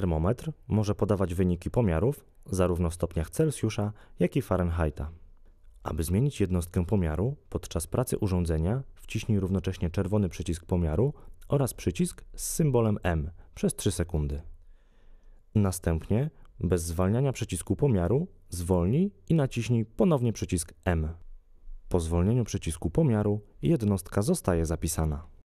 Termometr może podawać wyniki pomiarów zarówno w stopniach Celsjusza, jak i Fahrenheita. Aby zmienić jednostkę pomiaru, podczas pracy urządzenia wciśnij równocześnie czerwony przycisk pomiaru oraz przycisk z symbolem M przez 3 sekundy. Następnie, bez zwalniania przycisku pomiaru, zwolnij i naciśnij ponownie przycisk M. Po zwolnieniu przycisku pomiaru jednostka zostaje zapisana.